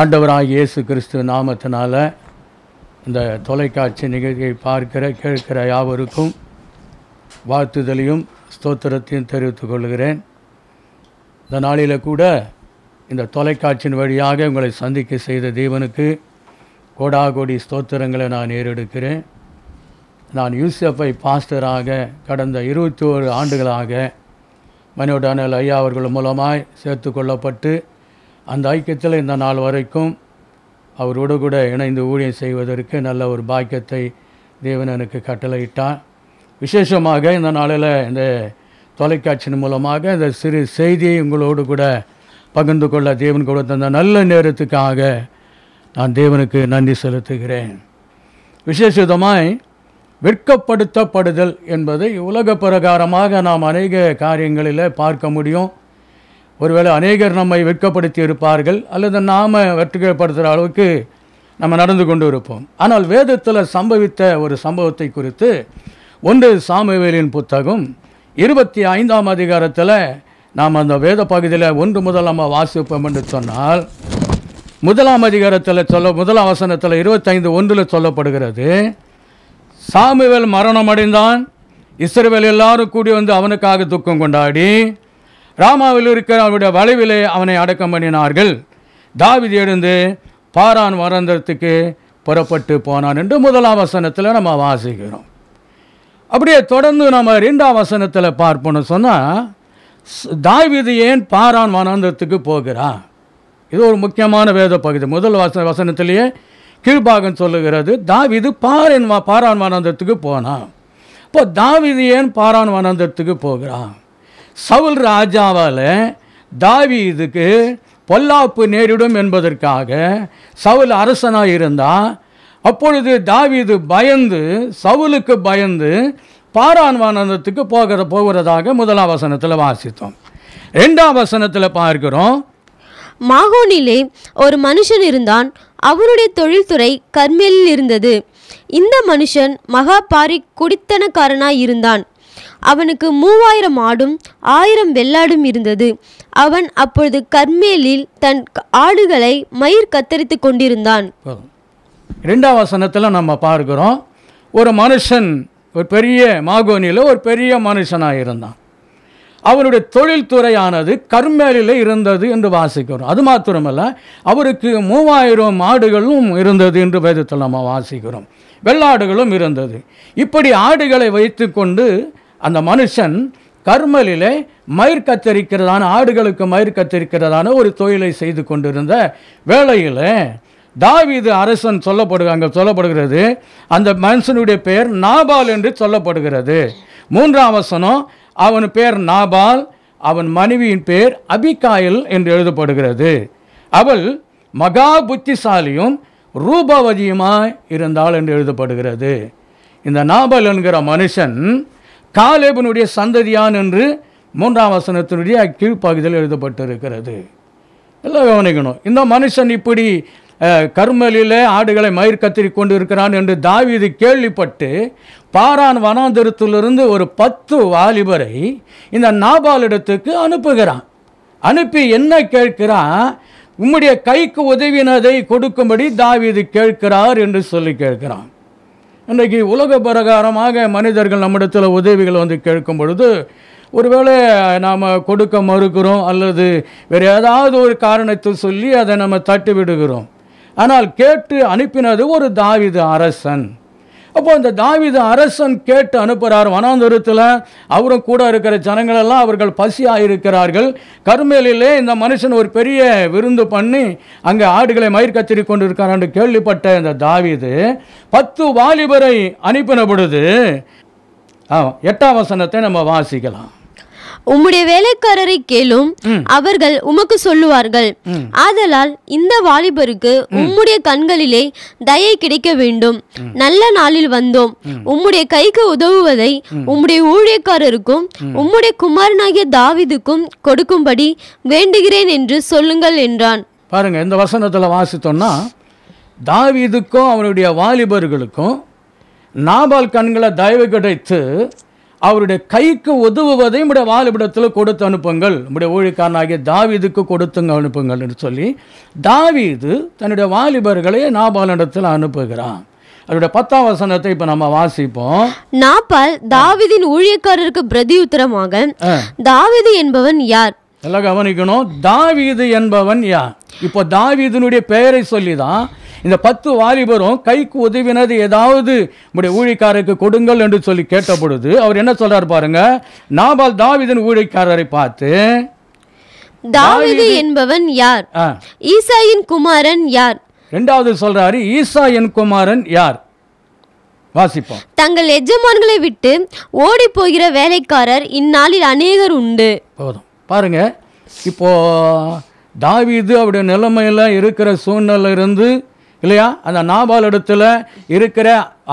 ஆண்டவராக இயேசு கிறிஸ்து நாமத்தினால் இந்த தொலைக்காட்சி நிகழ்ச்சியை பார்க்கிற கேட்கிற யாவருக்கும் வாழ்த்துதலையும் ஸ்தோத்திரத்தையும் தெரிவித்துக் கொள்கிறேன் இந்த நாளில் கூட இந்த தொலைக்காட்சியின் வழியாக உங்களை சந்திக்க செய்த தேவனுக்கு கோடி ஸ்தோத்திரங்களை நான் ஏறெடுக்கிறேன் நான் யூசஃபை பாஸ்டராக கடந்த இருபத்தி ஓரு ஆண்டுகளாக மனிதோடானல் ஐயா அவர்கள் மூலமாய் சேர்த்து கொள்ளப்பட்டு அந்த ஐக்கியத்தில் இந்த நாள் வரைக்கும் அவரோடு கூட இணைந்து ஊழியம் செய்வதற்கு நல்ல ஒரு பாக்கியத்தை தேவன் எனக்கு கட்டளையிட்டான் விசேஷமாக இந்த நாளில் இந்த தொலைக்காட்சியின் மூலமாக இந்த சிறு செய்தியை உங்களோடு கூட பகிர்ந்து கொள்ள தேவன் கொடுத்த அந்த நல்ல நேரத்துக்காக நான் தேவனுக்கு நன்றி செலுத்துகிறேன் விசேஷமாய் விற்கப்படுத்தப்படுதல் என்பதை உலக பிரகாரமாக நாம் அநேக காரியங்களில் பார்க்க முடியும் ஒருவேளை அநேகர் நம்மை வெட்கப்படுத்தி இருப்பார்கள் அல்லது நாம் வெற்றிகப்படுத்துகிற அளவுக்கு நம்ம நடந்து கொண்டு இருப்போம் ஆனால் வேதத்தில் சம்பவித்த ஒரு சம்பவத்தை குறித்து ஒன்று சாமுவேலின் புத்தகம் இருபத்தி ஐந்தாம் அதிகாரத்தில் நாம் அந்த வேத பகுதியில் ஒன்று முதல் நம்ம வாசிப்போம் என்று சொன்னால் முதலாம் அதிகாரத்தில் சொல்ல முதலாம் வசனத்தில் இருபத்தைந்து ஒன்றில் சொல்லப்படுகிறது சாமுவேல் மரணம் அடைந்தான் இஸ்ரேவேல் எல்லாரும் கூடி வந்து அவனுக்காக துக்கம் கொண்டாடி ராமாவில் இருக்கிற அவருடைய வளைவிலே அவனை அடக்கம் பண்ணினார்கள் தாவிதி எழுந்து பாரான் வரந்தத்துக்கு புறப்பட்டு போனான் என்று முதலாம் வசனத்தில் நம்ம வாசிக்கிறோம் அப்படியே தொடர்ந்து நம்ம ரெண்டாம் வசனத்தில் பார்ப்போம்னு சொன்னால் தாவிது ஏன் பாரான் வனாந்தரத்துக்கு போகிறான் இது ஒரு முக்கியமான வேத பகுதி முதல் வச வசனத்திலேயே கீழ்பாகம் சொல்லுகிறது தாவிது பாரின் பாரான் வனாந்தரத்துக்கு போனான் இப்போ தாவிது ஏன் பாரான் வனாந்தரத்துக்கு போகிறான் சவுல் ராஜாவால் தாவீதுக்கு பொல்லாப்பு நேரிடும் என்பதற்காக சவுல் அரசனாக இருந்தால் அப்பொழுது தாவீது பயந்து சவுலுக்கு பயந்து பாரான் வானந்தத்துக்கு போகிற போகிறதாக முதலாம் வசனத்தில் வாசித்தோம் ரெண்டாம் வசனத்தில் பார்க்கிறோம் மாகோனிலே ஒரு மனுஷன் இருந்தான் அவருடைய தொழில்துறை கர்மேலில் இருந்தது இந்த மனுஷன் மகா பாரி குடித்தனக்காரனாய் இருந்தான் அவனுக்கு மூவாயிரம் ஆடும் ஆயிரம் வெள்ளாடும் இருந்தது அவன் அப்பொழுது கர்மேலில் தன் ஆடுகளை மயிர் கத்தரித்து கொண்டிருந்தான் ரெண்டாம் வசனத்தில் நம்ம பார்க்குறோம் ஒரு மனுஷன் ஒரு பெரிய மாகோனியில் ஒரு பெரிய மனுஷனாக இருந்தான் அவருடைய தொழில்துறையானது கர்மேலில் இருந்தது என்று வாசிக்கிறோம் அது மாத்திரமல்ல அவருக்கு மூவாயிரம் ஆடுகளும் இருந்தது என்று வேதத்தில் நம்ம வாசிக்கிறோம் வெள்ளாடுகளும் இருந்தது இப்படி ஆடுகளை வைத்து கொண்டு அந்த மனுஷன் கர்மலிலே மயிர் கத்தரிக்கிறதான ஆடுகளுக்கு மயிர் கத்தரிக்கிறதான ஒரு தொழிலை செய்து கொண்டிருந்த வேளையில் தாவீது அரசன் சொல்லப்படுவாங்க சொல்லப்படுகிறது அந்த மனுஷனுடைய பெயர் நாபால் என்று சொல்லப்படுகிறது மூன்றாம் வசனம் அவன் பேர் நாபால் அவன் மனைவியின் பேர் அபிகாயல் என்று எழுதப்படுகிறது அவள் மகா புத்திசாலியும் ரூபவதியுமாய் இருந்தாள் என்று எழுதப்படுகிறது இந்த நாபல் என்கிற மனுஷன் காலேபனுடைய சந்ததியான் என்று மூன்றாம் வசனத்தினுடைய கீழ்ப்பகுதியில் எழுதப்பட்டிருக்கிறது எல்லாம் கவனிக்கணும் இந்த மனுஷன் இப்படி கர்மலில் ஆடுகளை மயிர் கத்திரி கொண்டு இருக்கிறான் என்று தாவிது கேள்விப்பட்டு பாரான் வனாந்திரத்திலிருந்து ஒரு பத்து வாலிபரை இந்த நாபாலிடத்துக்கு அனுப்புகிறான் அனுப்பி என்ன கேட்கிறான் உம்முடைய கைக்கு உதவினதை கொடுக்கும்படி தாவிது கேட்கிறார் என்று சொல்லி கேட்கிறான் இன்றைக்கு உலக பிரகாரமாக மனிதர்கள் நம்மிடத்தில் உதவிகள் வந்து கேட்கும் பொழுது ஒருவேளை நாம் கொடுக்க மறுக்கிறோம் அல்லது வேறு ஏதாவது ஒரு காரணத்தை சொல்லி அதை நம்ம தட்டி விடுகிறோம் ஆனால் கேட்டு அனுப்பினது ஒரு தாவிது அரசன் அப்போ அந்த தாவித அரசன் கேட்டு அனுப்புகிறார் வனாந்தரத்தில் அவரும் கூட இருக்கிற ஜனங்களெல்லாம் அவர்கள் பசியாக இருக்கிறார்கள் கருமேலிலே இந்த மனுஷன் ஒரு பெரிய விருந்து பண்ணி அங்கே ஆடுகளை மயிர் கத்திரி கொண்டு இருக்கிறான் கேள்விப்பட்ட இந்த தாவிது பத்து வாலிபரை அனுப்பின பொழுது எட்டாம் வசனத்தை நம்ம வாசிக்கலாம் உம்முடைய வேலைக்காரரை கேளும் அவர்கள் உமக்கு சொல்லுவார்கள் ஆதலால் இந்த வாலிபருக்கு உம்முடைய கண்களிலே தயை கிடைக்க வேண்டும் நல்ல நாளில் வந்தோம் உம்முடைய கைக்கு உதவுவதை உம்முடைய ஊழியக்காரருக்கும் உம்முடைய குமாரனாகிய தாவிதுக்கும் கொடுக்கும்படி வேண்டுகிறேன் என்று சொல்லுங்கள் என்றான் பாருங்க இந்த வசனத்தில் வாசித்தோம்னா தாவிதுக்கும் அவனுடைய வாலிபர்களுக்கும் நாபால் கண்களை தயவு கிடைத்து அவருடைய கைக்கு உதவுவதை நம்முடைய வாலிபிடத்தில் கொடுத்து அனுப்புங்கள் நம்முடைய ஊழிக்காரனாகிய தாவிதுக்கு கொடுத்துங்க அனுப்புங்கள் என்று சொல்லி தாவிது தன்னுடைய வாலிபர்களை நாபாலிடத்தில் அனுப்புகிறான் அதோட பத்தாம் வசனத்தை இப்ப நம்ம வாசிப்போம் நாப்பால் தாவிதின் ஊழியக்காரருக்கு பிரதி உத்தரமாக தாவிது என்பவன் யார் எல்லாம் கவனிக்கணும் தாவீது என்பவன் யா இப்போ தாவீதுனுடைய பெயரை சொல்லி தான் இந்த பத்து வாலிபரும் கைக்கு உதவினது ஏதாவது உடைய ஊழிக்காரருக்கு கொடுங்கள் என்று சொல்லி கேட்ட பொழுது அவர் என்ன சொல்றாரு பாருங்க நாபால் தாவிதன் ஊழிக்காரரை பார்த்து தாவீது என்பவன் யார் ஈசாயின் குமாரன் யார் ரெண்டாவது சொல்றாரு ஈசா என் குமாரன் யார் வாசிப்போம் தங்கள் எஜமான்களை விட்டு ஓடி போகிற வேலைக்காரர் இந்நாளில் அநேகர் உண்டு போதும் பாருங்கள் இப்போ தாவிது அப்படி நிலைமையில் இருக்கிற சூழ்நிலை இருந்து இல்லையா அந்த நாபால் இடத்துல இருக்கிற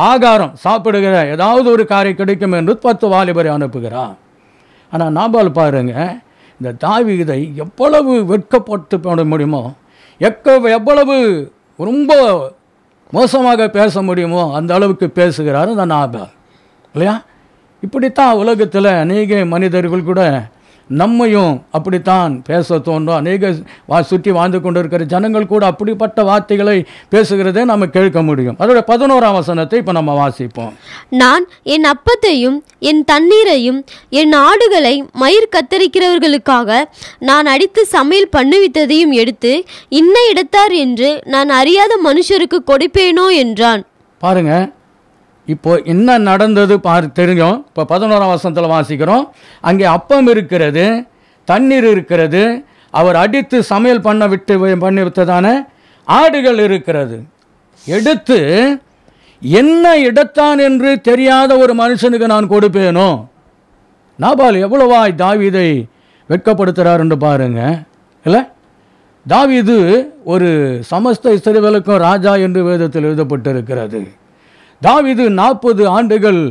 ஆகாரம் சாப்பிடுகிற ஏதாவது ஒரு காரை கிடைக்கும் என்று பத்து வாலிபரை அனுப்புகிறான் ஆனால் நாபால் பாருங்கள் இந்த இதை எவ்வளவு வெட்கப்பட்டு போட முடியுமோ எக்க எவ்வளவு ரொம்ப மோசமாக பேச முடியுமோ அந்த அளவுக்கு பேசுகிறார் அந்த நாபால் இல்லையா இப்படித்தான் உலகத்தில் அநேக மனிதர்கள் கூட நம்மையும் அப்படித்தான் பேச தோன்றும் அநேக வா சுற்றி வாழ்ந்து கொண்டிருக்கிற ஜனங்கள் கூட அப்படிப்பட்ட வார்த்தைகளை பேசுகிறதே நம்ம கேட்க முடியும் அதோட பதினோராம் வசனத்தை இப்போ நம்ம வாசிப்போம் நான் என் அப்பத்தையும் என் தண்ணீரையும் என் ஆடுகளை மயிர் கத்தரிக்கிறவர்களுக்காக நான் அடித்து சமையல் பண்ணுவித்ததையும் எடுத்து இன்ன எடுத்தார் என்று நான் அறியாத மனுஷருக்கு கொடுப்பேனோ என்றான் பாருங்கள் இப்போ என்ன நடந்தது பார் தெரியும் இப்போ பதினோராம் வருஷத்தில் வாசிக்கிறோம் அங்கே அப்பம் இருக்கிறது தண்ணீர் இருக்கிறது அவர் அடித்து சமையல் பண்ண விட்டு பண்ணி விட்டதான ஆடுகள் இருக்கிறது எடுத்து என்ன இடத்தான் என்று தெரியாத ஒரு மனுஷனுக்கு நான் கொடுப்பேனோ நாபால் எவ்வளவா தாவிதை வெட்கப்படுத்துகிறார் என்று பாருங்க இல்லை தாவிது ஒரு சமஸ்த ராஜா என்று வேதத்தில் எழுதப்பட்டிருக்கிறது தாவிது நாற்பது ஆண்டுகள்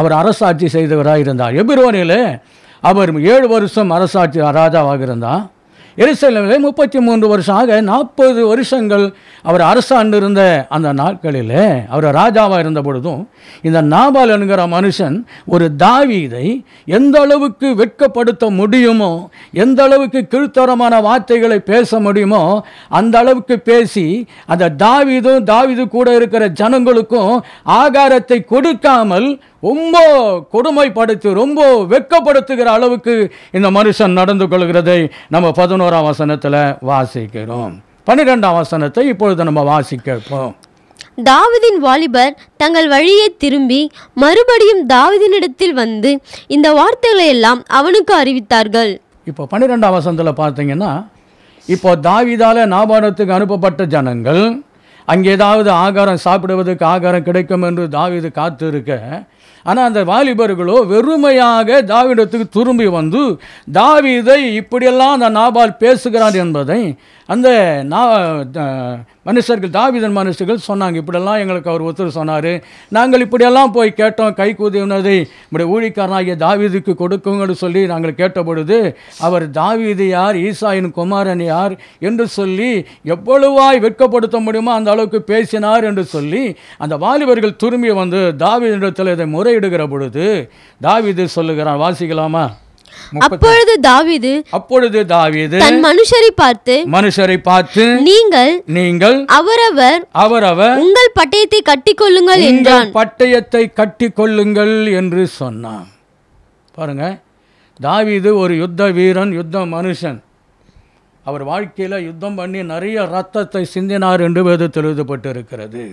அவர் அரசாட்சி செய்தவராக இருந்தார் எபிரோனில் அவர் ஏழு வருஷம் அரசாட்சி ராஜாவாக இருந்தார் எருசலமில் முப்பத்தி மூன்று வருஷம் ஆக நாற்பது வருஷங்கள் அவர் அரசாண்டு இருந்த அந்த நாட்களில் அவர் ராஜாவாக இருந்த பொழுதும் இந்த நாபால் என்கிற மனுஷன் ஒரு தாவீதை எந்த அளவுக்கு வெட்கப்படுத்த முடியுமோ எந்த அளவுக்கு கிழ்த்தரமான வார்த்தைகளை பேச முடியுமோ அந்த அளவுக்கு பேசி அந்த தாவீதும் தாவீது கூட இருக்கிற ஜனங்களுக்கும் ஆகாரத்தை கொடுக்காமல் ரொம்ப கொடுமைப்படுத்தி ரொம்ப வெக்கப்படுத்துகிற அளவுக்கு இந்த மனுஷன் நடந்து கொள்கிறதை நம்ம பதினோராம் வசனத்தில் வாசிக்கிறோம் பன்னிரெண்டாம் வசனத்தை இப்பொழுது நம்ம வாசிக்கிறோம் தாவதின் வாலிபர் தங்கள் வழியை திரும்பி மறுபடியும் தாவதினிடத்தில் வந்து இந்த வார்த்தைகளை எல்லாம் அவனுக்கு அறிவித்தார்கள் இப்போ பன்னிரெண்டாம் வசனத்தில் பார்த்தீங்கன்னா இப்போ தாவிதால நாபாரத்துக்கு அனுப்பப்பட்ட ஜனங்கள் அங்கே ஏதாவது ஆகாரம் சாப்பிடுவதற்கு ஆகாரம் கிடைக்கும் என்று தாவிது காத்து இருக்க ஆனால் அந்த வாலிபர்களோ வெறுமையாக தாவிடத்துக்கு திரும்பி வந்து தாவிதை இப்படியெல்லாம் அந்த நாபால் பேசுகிறான் என்பதை அந்த நா மனுஷர்கள் தாவிதன் மனுஷர்கள் சொன்னாங்க இப்படியெல்லாம் எங்களுக்கு அவர் ஒருத்தர் சொன்னார் நாங்கள் இப்படியெல்லாம் போய் கேட்டோம் கை கூதினதை நம்முடைய ஊழிக்காரனாகிய தாவிதுக்கு கொடுக்குங்கன்னு சொல்லி நாங்கள் கேட்டபொழுது அவர் தாவிது யார் ஈசாயின் குமாரன் யார் என்று சொல்லி எவ்வளவாய் வெட்கப்படுத்த முடியுமோ அந்த அளவுக்கு பேசினார் என்று சொல்லி அந்த வாலிபர்கள் திரும்பி வந்து தாவீது இதை முறையிடுகிற பொழுது தாவீது சொல்லுகிறான் வாசிக்கலாமா அப்பொழுது அப்பொழுது தன் மனுஷரை பார்த்து மனுஷரை பார்த்து நீங்கள் நீங்கள் அவரவர் அவரவர் உங்கள் பட்டயத்தை என்றான் பட்டயத்தை என்று சொன்னான் பாருங்க ஒரு யுத்த வீரன் யுத்த மனுஷன் அவர் வாழ்க்கையில் யுத்தம் பண்ணி நிறைய ரத்தத்தை சிந்தினார் என்று வேதத்தில் எழுதப்பட்டிருக்கிறது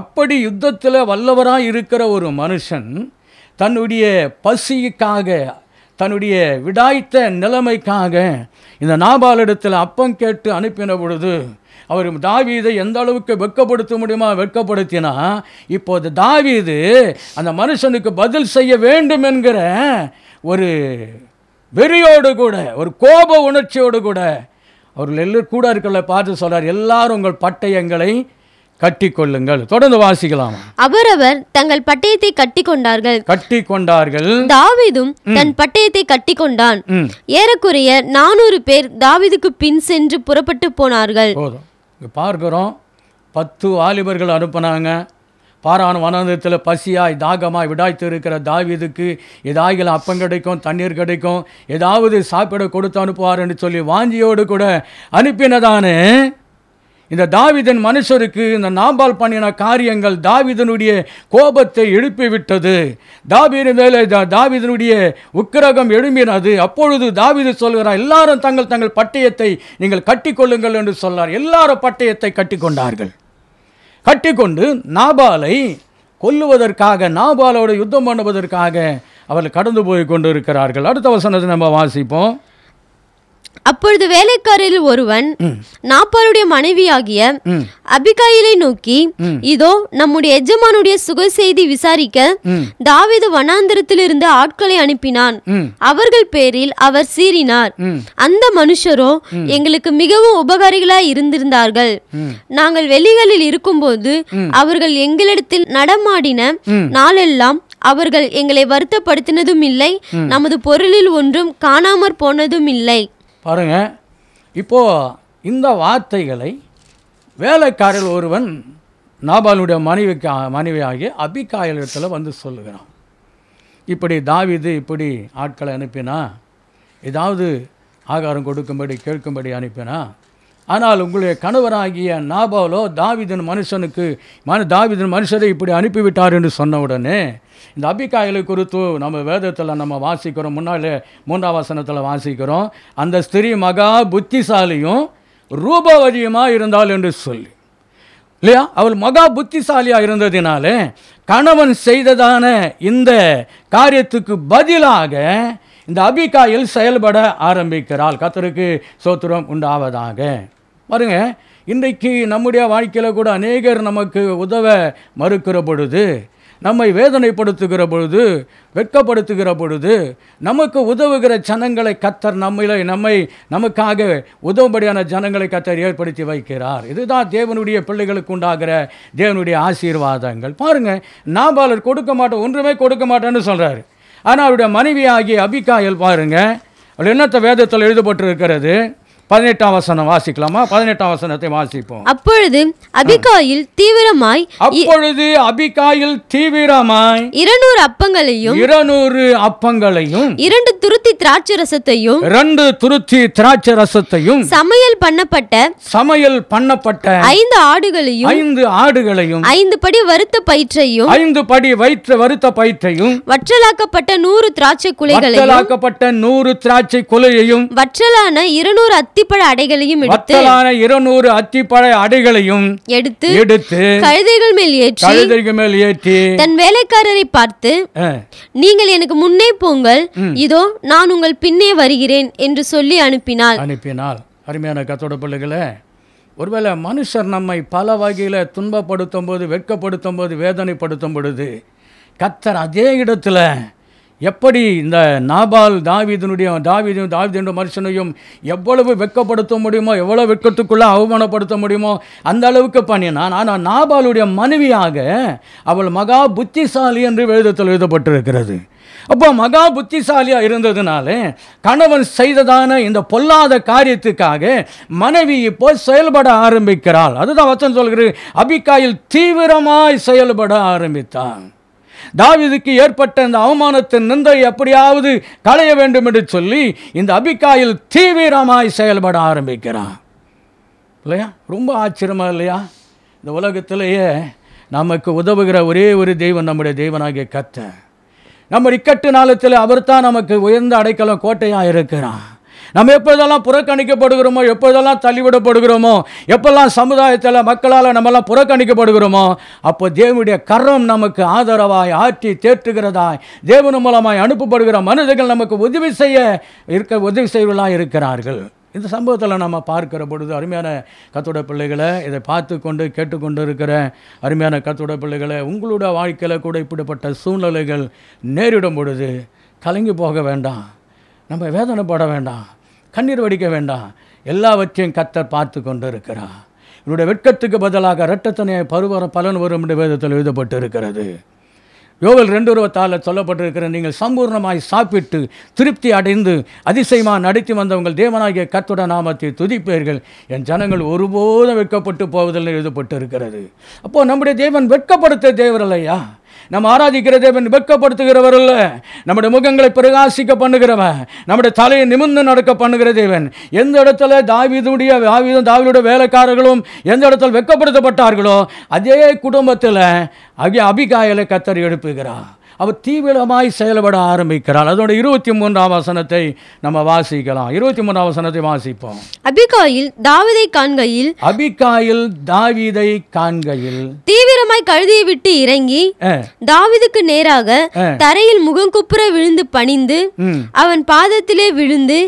அப்படி யுத்தத்தில் வல்லவராக இருக்கிற ஒரு மனுஷன் தன்னுடைய பசிக்காக தன்னுடைய விடாய்த்த நிலைமைக்காக இந்த நாபாலிடத்தில் அப்பம் கேட்டு அனுப்பின பொழுது அவர் தாவீதை எந்த அளவுக்கு வெக்கப்படுத்த முடியுமா வெக்கப்படுத்தினா இப்போது தாவீது அந்த மனுஷனுக்கு பதில் செய்ய வேண்டும் என்கிற ஒரு வெறியோடு கூட ஒரு கோப உணர்ச்சியோடு கூட அவர்கள் எல்லோரும் கூட இருக்கல பார்த்து சொல்கிறார் எல்லாரும் உங்கள் பட்டயங்களை கட்டி கொள்ளுங்கள் தொடர்ந்து வாசிக்கலாம் அவரவர் தங்கள் பட்டயத்தை கட்டி கொண்டார்கள் கட்டி கொண்டார்கள் தாவிதும் தன் பட்டயத்தை கட்டி கொண்டான் ஏறக்குறைய நானூறு பேர் தாவிதுக்கு பின் சென்று புறப்பட்டு போனார்கள் போதும் பார்க்கிறோம் பத்து வாலிபர்கள் அனுப்புனாங்க பாரான் வனந்தத்தில் பசியாய் தாகமாய் விடாய்த்து இருக்கிற தாவிதுக்கு ஏதாகில் அப்பம் கிடைக்கும் தண்ணீர் கிடைக்கும் ஏதாவது சாப்பிட கொடுத்து அனுப்புவார் சொல்லி வாஞ்சியோடு கூட அனுப்பினதானே இந்த தாவிதன் மனுஷருக்கு இந்த நாம்பால் பண்ணின காரியங்கள் தாவிதனுடைய கோபத்தை எழுப்பிவிட்டது தாவீர் மேலே தாவிதனுடைய உக்கிரகம் எழும்பினது அப்பொழுது தாவிது சொல்கிறார் எல்லாரும் தங்கள் தங்கள் பட்டயத்தை நீங்கள் கட்டிக்கொள்ளுங்கள் என்று சொன்னார் எல்லாரும் பட்டயத்தை கட்டிக்கொண்டார்கள் கட்டிக்கொண்டு நாபாலை கொல்லுவதற்காக நாபாலோட யுத்தம் பண்ணுவதற்காக அவர்கள் கடந்து போய் கொண்டு இருக்கிறார்கள் அடுத்த வசனத்தை நம்ம வாசிப்போம் அப்பொழுது வேலைக்காரில் ஒருவன் நாப்பாருடைய மனைவியாகிய அபிகாயிலை நோக்கி இதோ நம்முடைய எஜமானுடைய சுக செய்தி விசாரிக்க தாவிது வனாந்திரத்திலிருந்து ஆட்களை அனுப்பினான் அவர்கள் பேரில் அவர் சீறினார் அந்த மனுஷரோ எங்களுக்கு மிகவும் உபகாரிகளாய் இருந்திருந்தார்கள் நாங்கள் வெளிகளில் இருக்கும்போது அவர்கள் எங்களிடத்தில் நடமாடின நாளெல்லாம் அவர்கள் எங்களை வருத்தப்படுத்தினதும் இல்லை நமது பொருளில் ஒன்றும் காணாமற் போனதும் இல்லை பாருங்கள் இப்போது இந்த வார்த்தைகளை வேலைக்காரர் ஒருவன் நாபாலுடைய மனைவிக்கு மனைவியாகிய அபிகாயலிடத்தில் வந்து சொல்லுகிறான் இப்படி தாவிது இப்படி ஆட்களை அனுப்பினா ஏதாவது ஆகாரம் கொடுக்கும்படி கேட்கும்படி அனுப்பினா ஆனால் உங்களுடைய கணவராகிய நாபாலோ தாவிதன் மனுஷனுக்கு மனு தாவிதன் மனுஷரை இப்படி அனுப்பிவிட்டார் என்று சொன்ன உடனே இந்த அபிக்காய்களை குறித்து நம்ம வேதத்தில் நம்ம வாசிக்கிறோம் முன்னாலே மூன்றாம் வசனத்தில் வாசிக்கிறோம் அந்த ஸ்திரீ மகா புத்திசாலியும் ரூபவதியுமாக இருந்தாள் என்று சொல்லி இல்லையா அவள் மகா புத்திசாலியாக இருந்ததினால கணவன் செய்ததான இந்த காரியத்துக்கு பதிலாக இந்த அபிகாயில் செயல்பட ஆரம்பிக்கிறாள் கத்தருக்கு சோத்திரம் உண்டாவதாக பாருங்க இன்றைக்கு நம்முடைய வாழ்க்கையில் கூட அநேகர் நமக்கு உதவ மறுக்கிற பொழுது நம்மை வேதனைப்படுத்துகிற பொழுது வெட்கப்படுத்துகிற பொழுது நமக்கு உதவுகிற ஜனங்களை கத்தர் நம்மளை நம்மை நமக்காக உதவும்படியான ஜனங்களை கத்தர் ஏற்படுத்தி வைக்கிறார் இதுதான் தேவனுடைய பிள்ளைகளுக்கு உண்டாகிற தேவனுடைய ஆசீர்வாதங்கள் பாருங்கள் நாபாலர் கொடுக்க மாட்டோம் ஒன்றுமே கொடுக்க மாட்டேன்னு சொல்கிறார் ஆனால் அவருடைய மனைவி ஆகிய அபிகாயல் பாருங்கள் என்னத்தை வேதத்தில் எழுதப்பட்டு இருக்கிறது பதினெட்டாம் வசனம் வாசிக்கலாமா பதினெட்டாம் வசனத்தை வாசிப்போம் அப்பொழுது அபிகாயில் தீவிரமாய் அப்பொழுது அபிகாயில் தீவிரமாய் இருநூறு அப்பங்களையும் இருநூறு அப்பங்களையும் இரண்டு துருத்தி திராட்சை ரசத்தையும் இரண்டு துருத்தி திராட்சை ரசத்தையும் சமையல் பண்ணப்பட்ட சமையல் பண்ணப்பட்ட ஐந்து ஆடுகளையும் ஐந்து ஆடுகளையும் ஐந்து படி வறுத்த பயிற்றையும் ஐந்து படி வயிற்று வறுத்த பயிற்றையும் வற்றலாக்கப்பட்ட நூறு திராட்சை குலைகளையும் வற்றலாக்கப்பட்ட நூறு திராட்சை குலையையும் வற்றலான இருநூறு அத்தி அத்திப்பழ அடைகளையும் எடுத்து இருநூறு அத்திப்பழ அடைகளையும் எடுத்து எடுத்து கழுதைகள் மேல் ஏற்றி மேல் ஏற்றி தன் வேலைக்காரரை பார்த்து நீங்கள் எனக்கு முன்னே போங்கள் இதோ நான் உங்கள் பின்னே வருகிறேன் என்று சொல்லி அனுப்பினாள் அனுப்பினால் அருமையான கத்தோட பிள்ளைகளை ஒருவேளை மனுஷர் நம்மை பல வகையில் துன்பப்படுத்தும் போது வெட்கப்படுத்தும் போது வேதனைப்படுத்தும் பொழுது கத்தர் அதே இடத்துல எப்படி இந்த நாபால் தாவிதனுடைய தாவிதும் தாவிதனுடைய மனுஷனையும் எவ்வளவு வெக்கப்படுத்த முடியுமோ எவ்வளோ வெக்கத்துக்குள்ளே அவமானப்படுத்த முடியுமோ அந்த அளவுக்கு பண்ணினான் ஆனால் நாபாலுடைய மனைவியாக அவள் மகா புத்திசாலி என்று எழுதத்தில் எழுதப்பட்டிருக்கிறது அப்போ மகா புத்திசாலியாக இருந்ததுனால கணவன் செய்ததான இந்த பொல்லாத காரியத்துக்காக மனைவி இப்போ செயல்பட ஆரம்பிக்கிறாள் அதுதான் வச்சன் சொல்கிறேன் அபிக்காயில் தீவிரமாய் செயல்பட ஆரம்பித்தான் தாவிதுக்கு ஏற்பட்ட அந்த அவமானத்தின் நிந்தை எப்படியாவது களைய வேண்டும் என்று சொல்லி இந்த அபிக்காயில் தீவிரமாய் செயல்பட ஆரம்பிக்கிறான் இல்லையா ரொம்ப ஆச்சரியமா இல்லையா இந்த உலகத்திலேயே நமக்கு உதவுகிற ஒரே ஒரு தெய்வம் நம்முடைய தெய்வனாகிய கத்த நம்ம இக்கட்டு நாளத்தில் அவர்தான் நமக்கு உயர்ந்த அடைக்கலம் கோட்டையாக இருக்கிறான் நம்ம எப்போதெல்லாம் புறக்கணிக்கப்படுகிறோமோ எப்போதெல்லாம் தள்ளிவிடப்படுகிறோமோ எப்பெல்லாம் சமுதாயத்தில் மக்களால் நம்மெல்லாம் புறக்கணிக்கப்படுகிறோமோ அப்போ தேவனுடைய கரம் நமக்கு ஆதரவாய் ஆற்றி தேற்றுகிறதாய் தேவன் மூலமாய் அனுப்பப்படுகிற மனிதர்கள் நமக்கு உதவி செய்ய இருக்க உதவி செய்வர்களாக இருக்கிறார்கள் இந்த சம்பவத்தில் நம்ம பார்க்கிற பொழுது அருமையான கத்தோட பிள்ளைகளை இதை பார்த்து கொண்டு கேட்டுக்கொண்டு இருக்கிற அருமையான கத்தோட பிள்ளைகளை உங்களோட வாழ்க்கையில் கூட இப்படிப்பட்ட சூழ்நிலைகள் நேரிடும் பொழுது கலங்கி போக வேண்டாம் நம்ம வேதனைப்பட வேண்டாம் கண்ணீர் வடிக்க வேண்டாம் எல்லாவற்றையும் கத்தர் பார்த்து கொண்டு இருக்கிறார் இவருடைய வெட்கத்துக்கு பதிலாக இரட்டத்தனையை பருவர பலன் வரும் என்று வேதத்தில் எழுதப்பட்டு இருக்கிறது யோகல் ரெண்டு உருவத்தால் சொல்லப்பட்டிருக்கிற நீங்கள் சம்பூர்ணமாய் சாப்பிட்டு திருப்தி அடைந்து அதிசயமாக நடத்தி வந்தவங்கள் தேவனாகிய கத்துட நாமத்தை துதிப்பீர்கள் என் ஜனங்கள் ஒருபோதும் வெட்கப்பட்டு போவதில் எழுதப்பட்டு இருக்கிறது அப்போது நம்முடைய தேவன் வெட்கப்படுத்த தேவரில்லையா நம்ம ஆராதிக்கிற தேவன் வெக்கப்படுத்துகிறவர் அல்ல நம்முடைய முகங்களை பிரகாசிக்க பண்ணுகிறவன் நம்முடைய தலையை நிமிர்ந்து நடக்க பண்ணுகிற தேவன் எந்த இடத்துல தாவிதுடைய தாவிதும் தாவியுடைய வேலைக்காரர்களும் எந்த இடத்தில் வெக்கப்படுத்தப்பட்டார்களோ அதே குடும்பத்தில் அபி அபிகாயலை கத்தர் எழுப்புகிறார் அவர் தீவிரமாய் செயல்பட ஆரம்பிக்கிறார் அதோட இருபத்தி மூன்றாம் வசனத்தை நம்ம வாசிக்கலாம் இருபத்தி மூன்றாம் வசனத்தை வாசிப்போம் அபிகாயில் தாவிதை காண்கையில் அபிகாயில் தாவிதை காண்கையில் தீவிரமாய் கழுதியை விட்டு இறங்கி தாவிதுக்கு நேராக தரையில் முகம் குப்புற விழுந்து பணிந்து அவன் பாதத்திலே விழுந்து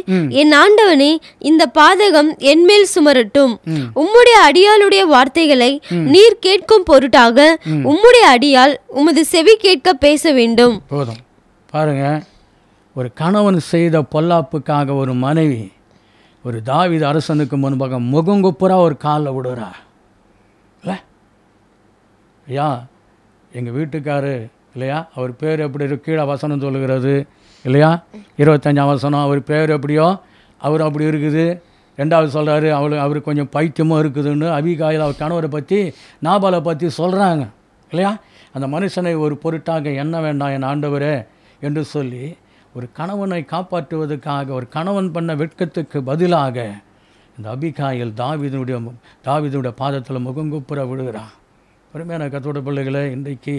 என் ஆண்டவனே இந்த பாதகம் என்மேல் சுமரட்டும் உம்முடைய அடியாளுடைய வார்த்தைகளை நீர் கேட்கும் பொருட்டாக உம்முடைய அடியால் உமது செவி கேட்க பேச வேண்டும் போதும் பாருங்க ஒரு கணவன் செய்த பொல்லாப்புக்காக ஒரு மனைவி ஒரு தாவித அரசனுக்கு முன்பாக முகங்குப்புறா ஒரு காலில் விடுறா இல்லை ஐயா எங்கள் வீட்டுக்காரு இல்லையா அவர் பேர் எப்படி இருக்கு கீழே வசனம் சொல்லுகிறது இல்லையா இருபத்தஞ்சாம் வசனம் அவர் பேர் எப்படியோ அவர் அப்படி இருக்குது ரெண்டாவது சொல்கிறாரு அவளுக்கு அவர் கொஞ்சம் பைத்தியமும் இருக்குதுன்னு அவிகாயில் அவர் கணவரை பற்றி நாபாலை பற்றி சொல்கிறாங்க இல்லையா அந்த மனுஷனை ஒரு பொருட்டாக எண்ண வேண்டாம் என் ஆண்டவரே என்று சொல்லி ஒரு கணவனை காப்பாற்றுவதற்காக ஒரு கணவன் பண்ண வெட்கத்துக்கு பதிலாக இந்த அபிகாயில் தாவிதனுடைய தாவிதனுடைய பாதத்தில் முகங்குப்புற விழுகிறான் பெருமையான கத்தோட பிள்ளைகளை இன்றைக்கு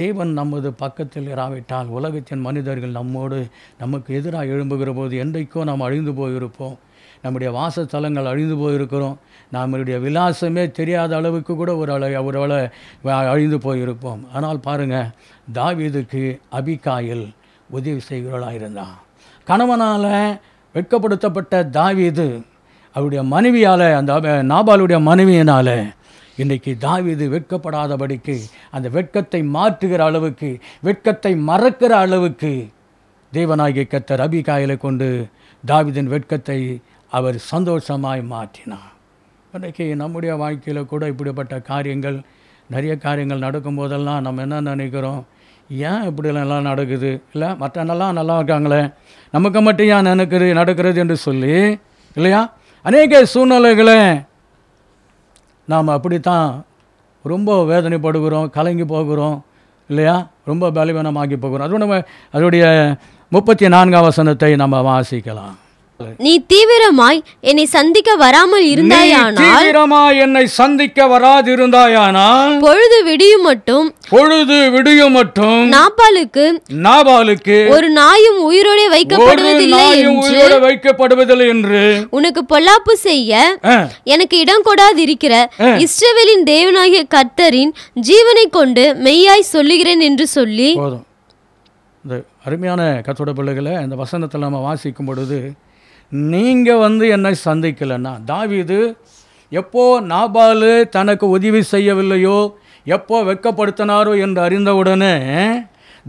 தேவன் நமது பக்கத்தில் இராவிட்டால் உலகத்தின் மனிதர்கள் நம்மோடு நமக்கு எதிராக எழும்புகிற போது என்றைக்கோ நாம் அழிந்து போயிருப்போம் நம்முடைய வாசத்தலங்கள் அழிந்து போயிருக்கிறோம் நம்மளுடைய விலாசமே தெரியாத அளவுக்கு கூட ஒரு அள ஒருவளை அழிந்து போயிருப்போம் ஆனால் பாருங்கள் தாவீதுக்கு அபிகாயில் உதவி செய்கிறவளாக இருந்தான் கணவனால் வெட்கப்படுத்தப்பட்ட தாவீது அவருடைய மனைவியால் அந்த நாபாலுடைய மனைவியினால் இன்றைக்கு தாவிது வெட்கப்படாதபடிக்கு அந்த வெட்கத்தை மாற்றுகிற அளவுக்கு வெட்கத்தை மறக்கிற அளவுக்கு தேவனாகிய கத்தர் அபிகாயலை கொண்டு தாவிதின் வெட்கத்தை அவர் சந்தோஷமாய் மாற்றினார் இன்றைக்கு நம்முடைய வாழ்க்கையில் கூட இப்படிப்பட்ட காரியங்கள் நிறைய காரியங்கள் நடக்கும் போதெல்லாம் நம்ம என்ன நினைக்கிறோம் ஏன் இப்படிலாம் நல்லா நடக்குது இல்லை மற்ற நல்லா நல்லா இருக்காங்களே நமக்கு மட்டும் ஏன் நினைக்கிறது நடக்கிறது என்று சொல்லி இல்லையா அநேக சூழ்நிலைகளை நாம் அப்படித்தான் ரொம்ப வேதனைப்படுகிறோம் கலங்கி போகிறோம் இல்லையா ரொம்ப பலவீனமாகி போகிறோம் அது நம்ம அதோடைய முப்பத்தி நான்காம் வசனத்தை நம்ம வாசிக்கலாம் நீ தீவிரமாய் என்னை சந்திக்க வராமல் இருந்தாயானால் தீவிரமாய் என்னை சந்திக்க வராது இருந்தாயானால் பொழுது விடியும் மட்டும் பொழுது விடியும் மட்டும் நாபாலுக்கு நாபாலுக்கு ஒரு நாயும் உயிரோட வைக்கப்படுவதில்லை என்று வைக்கப்படுவதில்லை என்று உனக்கு பொல்லாப்பு செய்ய எனக்கு இடம் கொடாதிருக்கிற இஸ்ரவேலின் தேவனாகிய கர்த்தரின் ஜீவனை கொண்டு மெய்யாய் சொல்லுகிறேன் என்று சொல்லி அருமையான கத்தோட பிள்ளைகளை அந்த வசனத்தில் நம்ம வாசிக்கும் பொழுது நீங்கள் வந்து என்னை சந்திக்கலைன்னா தாவிது எப்போ நாபாலு தனக்கு உதவி செய்யவில்லையோ எப்போ வெக்கப்படுத்தினாரோ என்று அறிந்தவுடனே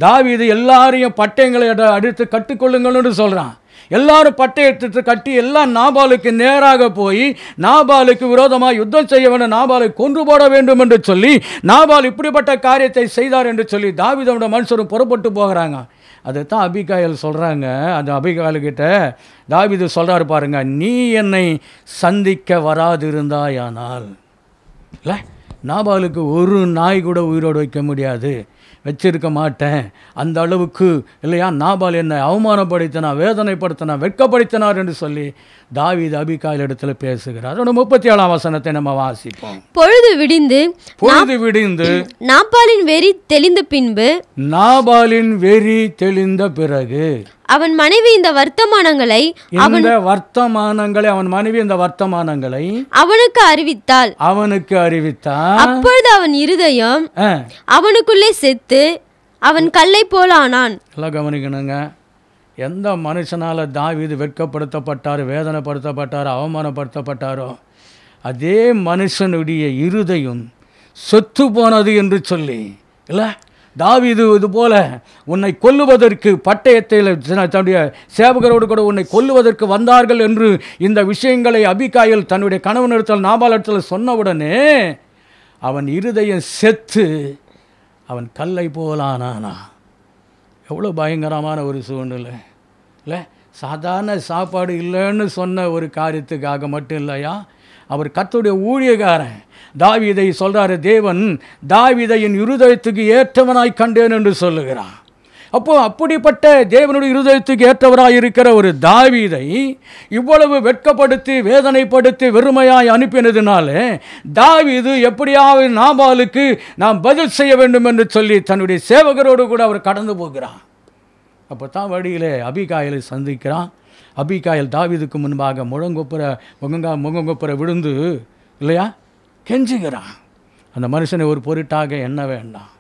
தாவிது எல்லாரையும் பட்டயங்களை அடித்து கட்டுக்கொள்ளுங்கள்னு சொல்கிறான் எல்லாரும் பட்டயத்தை கட்டி எல்லாம் நாபாலுக்கு நேராக போய் நாபாலுக்கு விரோதமாக யுத்தம் செய்ய வேண்டும் நாபாலை கொன்று போட வேண்டும் என்று சொல்லி நாபால் இப்படிப்பட்ட காரியத்தை செய்தார் என்று சொல்லி தாவிதோட மனுஷரும் புறப்பட்டு போகிறாங்க அதை தான் அபிகாயல் சொல்கிறாங்க அந்த அபிகாயல்கிட்ட தாவிது சொல்கிறாரு பாருங்க நீ என்னை சந்திக்க வராதிருந்தாயானால் இல்லை நாபாலுக்கு ஒரு நாய் கூட உயிரோடு வைக்க முடியாது வச்சிருக்க மாட்டேன் அந்த அளவுக்கு இல்லையா நாபால் என்னை அவமானப்படுத்தினா வேதனைப்படுத்தினா வெட்கப்படுத்தினார் என்று சொல்லி தாவீது அபிகாயில் இடத்துல பேசுகிறார் அதோட முப்பத்தி ஏழாம் வசனத்தை நம்ம வாசிப்போம் பொழுது விடிந்து பொழுது விடிந்து நாபாலின் வெறி தெளிந்த பின்பு நாபாலின் வெறி தெளிந்த பிறகு அவன் மனைவி இந்த வர்த்தமானங்களை அவன் வர்த்தமானங்களை அவன் மனைவி இந்த வர்த்தமானங்களை அவனுக்கு அறிவித்தாள் அவனுக்கு அறிவித்தாள் அப்பொழுது அவன் இருதயம் அவனுக்குள்ளே செத்து அவன் கல்லை போல ஆனான் நல்லா கவனிக்கணுங்க எந்த மனுஷனால் தாவிது வெட்கப்படுத்தப்பட்டார் வேதனைப்படுத்தப்பட்டார் அவமானப்படுத்தப்பட்டாரோ அதே மனுஷனுடைய இருதயம் சொத்து போனது என்று சொல்லி இல்லை தாவிது இது போல உன்னை கொல்லுவதற்கு பட்டயத்தில் தன்னுடைய சேவகரோடு கூட உன்னை கொல்லுவதற்கு வந்தார்கள் என்று இந்த விஷயங்களை அபிகாயில் தன்னுடைய கணவனிடத்தில் நாபாலிடத்தில் சொன்னவுடனே அவன் இருதயம் செத்து அவன் கல்லை போலானானா எவ்வளோ பயங்கரமான ஒரு சூழ்நிலை இல்லை சாதாரண சாப்பாடு இல்லைன்னு சொன்ன ஒரு காரியத்துக்காக மட்டும் இல்லையா அவர் கத்துடைய ஊழியக்காரன் தாவிதை சொல்கிறாரு தேவன் தாவிதையின் இருதயத்துக்கு ஏற்றவனாய் கண்டேன் என்று சொல்லுகிறான் அப்போது அப்படிப்பட்ட தேவனுடைய இருதயத்துக்கு ஏற்றவராக இருக்கிற ஒரு தாவிதை இவ்வளவு வெட்கப்படுத்தி வேதனைப்படுத்தி வெறுமையாய் அனுப்பினதுனால தாவிது எப்படியாவது நாபாலுக்கு நாம் பதில் செய்ய வேண்டும் என்று சொல்லி தன்னுடைய சேவகரோடு கூட அவர் கடந்து போகிறான் அப்போ தான் வழியில் அபிகாயலை சந்திக்கிறான் அபிகாயல் தாவிதுக்கு முன்பாக முழங்கொப்புற முகங்கா முகங்கொப்புற விழுந்து இல்லையா கெஞ்சுகிறான் அந்த மனுஷனை ஒரு பொருட்டாக எண்ண வேண்டாம்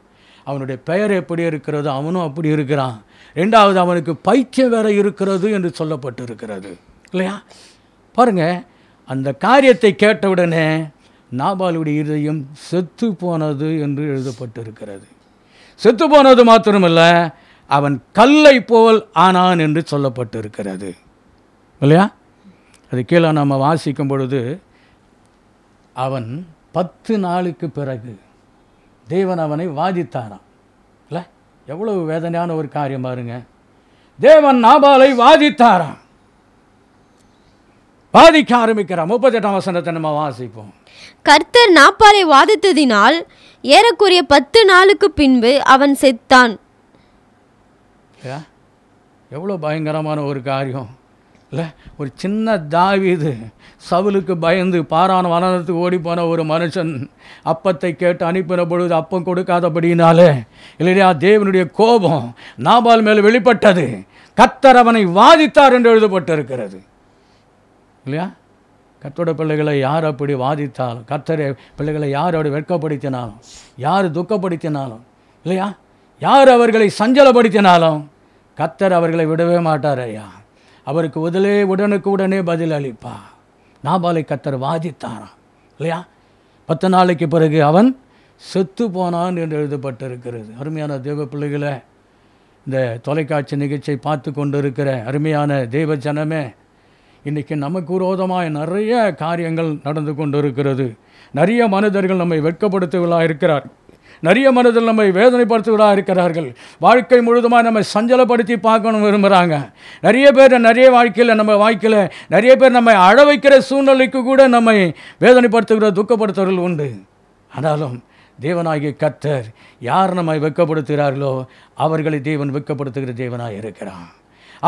அவனுடைய பெயர் எப்படி இருக்கிறதோ அவனும் அப்படி இருக்கிறான் ரெண்டாவது அவனுக்கு பைத்தியம் வேற இருக்கிறது என்று சொல்லப்பட்டு இருக்கிறது இல்லையா பாருங்கள் அந்த காரியத்தை கேட்டவுடனே நாபாலுடைய இதயம் செத்து போனது என்று எழுதப்பட்டு இருக்கிறது செத்து போனது மாத்திரமல்ல அவன் கல்லை போல் ஆனான் என்று சொல்லப்பட்டு இருக்கிறது இல்லையா அது கீழே நம்ம வாசிக்கும் பொழுது அவன் பத்து நாளுக்கு பிறகு தேவன் அவனை வாதித்தாராம் இல்லை எவ்வளவு வேதனையான ஒரு காரியம் பாருங்க தேவன் நாபாலை வாதித்தாராம் வாதிக்க ஆரம்பிக்கிறான் எட்டாம் வசனத்தை நம்ம வாசிப்போம் கர்த்தர் நாப்பாலை வாதித்ததினால் ஏறக்குறைய பத்து நாளுக்கு பின்பு அவன் செத்தான் எவ்வளோ பயங்கரமான ஒரு காரியம் இல்லை ஒரு சின்ன தாவிது சவுலுக்கு பயந்து பாறான வனத்துக்கு ஓடிப்போன ஒரு மனுஷன் அப்பத்தை கேட்டு அனுப்பின பொழுது அப்பம் கொடுக்காதபடியினாலே இல்லையா தேவனுடைய கோபம் நாபால் மேலே வெளிப்பட்டது கத்தர் அவனை வாதித்தார் என்று எழுதப்பட்டிருக்கிறது இல்லையா கத்தோட பிள்ளைகளை யார் அப்படி வாதித்தாலும் கத்தரை பிள்ளைகளை யார் அப்படி வெட்கப்படுத்தினாலும் யார் துக்கப்படுத்தினாலும் இல்லையா யார் அவர்களை சஞ்சலப்படுத்தினாலும் கத்தர் அவர்களை விடவே மாட்டார் ஐயா அவருக்கு உதலே உடனுக்கு உடனே பதில் அளிப்பா நாபாலை கத்தர் வாதித்தாராம் இல்லையா பத்து நாளைக்கு பிறகு அவன் செத்து போனான் என்று எழுதப்பட்டிருக்கிறது அருமையான தேவ பிள்ளைகளை இந்த தொலைக்காட்சி நிகழ்ச்சியை பார்த்து கொண்டிருக்கிற அருமையான தெய்வ ஜனமே இன்றைக்கி நமக்கு விரோதமாக நிறைய காரியங்கள் நடந்து கொண்டு இருக்கிறது நிறைய மனிதர்கள் நம்மை வெட்கப்படுத்துவலாக இருக்கிறார் நிறைய மனதில் நம்மை வேதனைப்படுத்துவதாக இருக்கிறார்கள் வாழ்க்கை முழுதுமாக நம்மை சஞ்சலப்படுத்தி பார்க்கணும் விரும்புகிறாங்க நிறைய பேர் நிறைய வாழ்க்கையில் நம்ம வாழ்க்கையில் நிறைய பேர் நம்மை அழ வைக்கிற சூழ்நிலைக்கு கூட நம்மை வேதனைப்படுத்துகிற துக்கப்படுத்துவர்கள் உண்டு ஆனாலும் தேவனாகிய கத்தர் யார் நம்மை வெக்கப்படுத்துகிறார்களோ அவர்களை தேவன் வெக்கப்படுத்துகிற தேவனாக இருக்கிறான்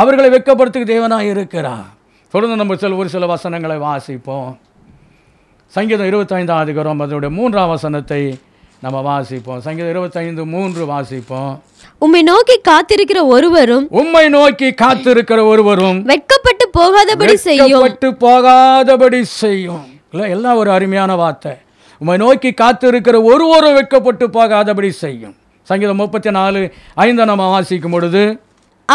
அவர்களை வெக்கப்படுத்துகிற தேவனாக இருக்கிறான் தொடர்ந்து நம்ம சில ஒரு சில வசனங்களை வாசிப்போம் சங்கீதம் இருபத்தைந்தாம் அதிகாரம் அதனுடைய மூன்றாம் வசனத்தை நம்ம வாசிப்போம் சங்கீதம் இருபத்தைந்து மூன்று வாசிப்போம் உம்மை நோக்கி காத்திருக்கிற ஒருவரும் உம்மை நோக்கி காத்திருக்கிற ஒருவரும் வெட்கப்பட்டு போகாதபடி செய்யும் போகாதபடி செய்யும் இல்லை எல்லாம் ஒரு அருமையான வார்த்தை உம்மை நோக்கி காத்திருக்கிற ஒருவரும் வெட்கப்பட்டு போகாதபடி செய்யும் சங்கீதம் முப்பத்தி நாலு ஐந்து நம்ம வாசிக்கும் பொழுது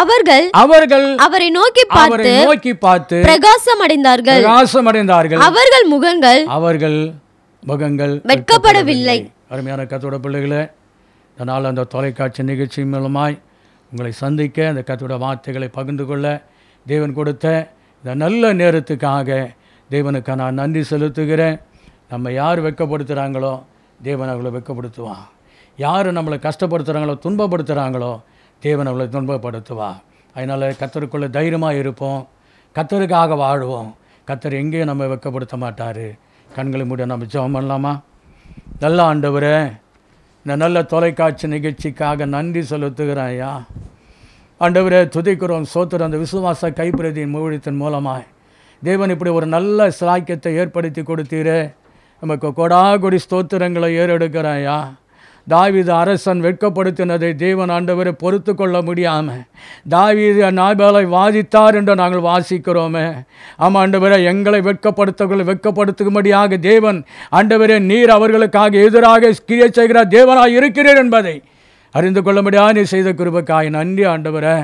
அவர்கள் அவர்கள் அவரை நோக்கி பார்த்து நோக்கி பார்த்து பிரகாசம் அடைந்தார்கள் பிரகாசம் அடைந்தார்கள் அவர்கள் முகங்கள் அவர்கள் முகங்கள் வெட்கப்படவில்லை அருமையான கத்தோட பிள்ளைகளை இதனால் அந்த தொலைக்காட்சி நிகழ்ச்சி மூலமாய் உங்களை சந்திக்க அந்த கத்தோட வார்த்தைகளை பகிர்ந்து கொள்ள தேவன் கொடுத்த இந்த நல்ல நேரத்துக்காக தேவனுக்கு நான் நன்றி செலுத்துகிறேன் நம்ம யார் வெக்கப்படுத்துகிறாங்களோ தேவன் அவளை வெக்கப்படுத்துவான் யார் நம்மளை கஷ்டப்படுத்துகிறாங்களோ துன்பப்படுத்துகிறாங்களோ தேவன் அவளை துன்பப்படுத்துவான் அதனால் கத்தருக்குள்ளே தைரியமாக இருப்போம் கத்தருக்காக வாழுவோம் கத்தர் எங்கேயும் நம்ம வெக்கப்படுத்த மாட்டார் கண்களை மூடி நம்ம ஜெபம் பண்ணலாமா நல்ல ஆண்டவரே இந்த நல்ல தொலைக்காட்சி நிகழ்ச்சிக்காக நன்றி செலுத்துகிறாயா ஆண்டவரே துதிக்கிறோம் சோத்துற அந்த விசுவாச கைப்பிரதியின் மூழித்தின் மூலமாக தேவன் இப்படி ஒரு நல்ல சாக்கியத்தை ஏற்படுத்தி கொடுத்தீரே நமக்கு கொடா கொடி ஸ்தோத்திரங்களை ஏறெடுக்கிறாயா தாவிது அரசன் வெட்கப்படுத்தினதை தேவன் ஆண்டவரை பொறுத்து கொள்ள முடியாமல் தாவிது நாபாலை வாதித்தார் என்று நாங்கள் வாசிக்கிறோமே ஆமாம் ஆண்டவரை எங்களை வெட்கப்படுத்தவர்கள் வெட்கப்படுத்தும்படியாக தேவன் ஆண்டவரே நீர் அவர்களுக்காக எதிராக கிரிய செய்கிறார் தேவனாக இருக்கிறீர் என்பதை அறிந்து கொள்ளும்படியாக நீ செய்த குருபக்காய் நன்றி ஆண்டவரை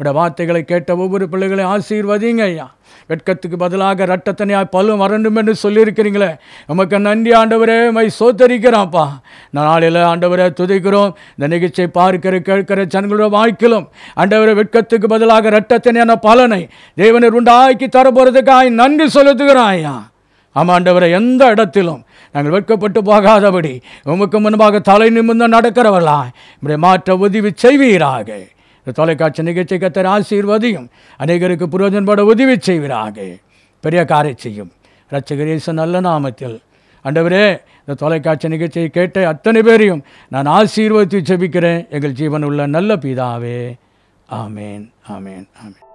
விட வார்த்தைகளை கேட்ட ஒவ்வொரு பிள்ளைகளையும் ஆசீர்வதிங்க ஐயா வெட்கத்துக்கு பதிலாக ரட்டத்தனையாக பல்லும் வரண்டும் என்று சொல்லியிருக்கிறீங்களே நமக்கு நன்றி ஆண்டவரே மை சோத்தரிக்கிறான்ப்பா நாளில் ஆண்டவரை துதிக்கிறோம் இந்த நிகழ்ச்சியை பார்க்கிற கேட்கிற ஜனங்களோட வாழ்க்கையிலும் ஆண்டவரை வெட்கத்துக்கு பதிலாக ரட்டத்தனியான பலனை தேவனர் உண்டாக்கி போகிறதுக்காக நன்றி செலுத்துகிறான் ஐயா ஆண்டவரை எந்த இடத்திலும் நாங்கள் வெட்கப்பட்டு போகாதபடி உமக்கு முன்பாக தலை நிமிர்ந்து நடக்கிறவர்களா இப்படி மாற்ற உதவி செய்வீராக இந்த தொலைக்காட்சி நிகழ்ச்சி கத்தர் ஆசீர்வதியும் அநேகருக்கு புரோஜன்பட உதவி செய்வராக பெரிய காரை செய்யும் ரச்சகரேசு நல்ல நாமத்தில் அண்டவரே இந்த தொலைக்காட்சி நிகழ்ச்சியை கேட்ட அத்தனை பேரையும் நான் ஆசீர்வதித்து செபிக்கிறேன் எங்கள் ஜீவன் உள்ள நல்ல பிதாவே ஆமேன் ஆமேன் ஆமேன்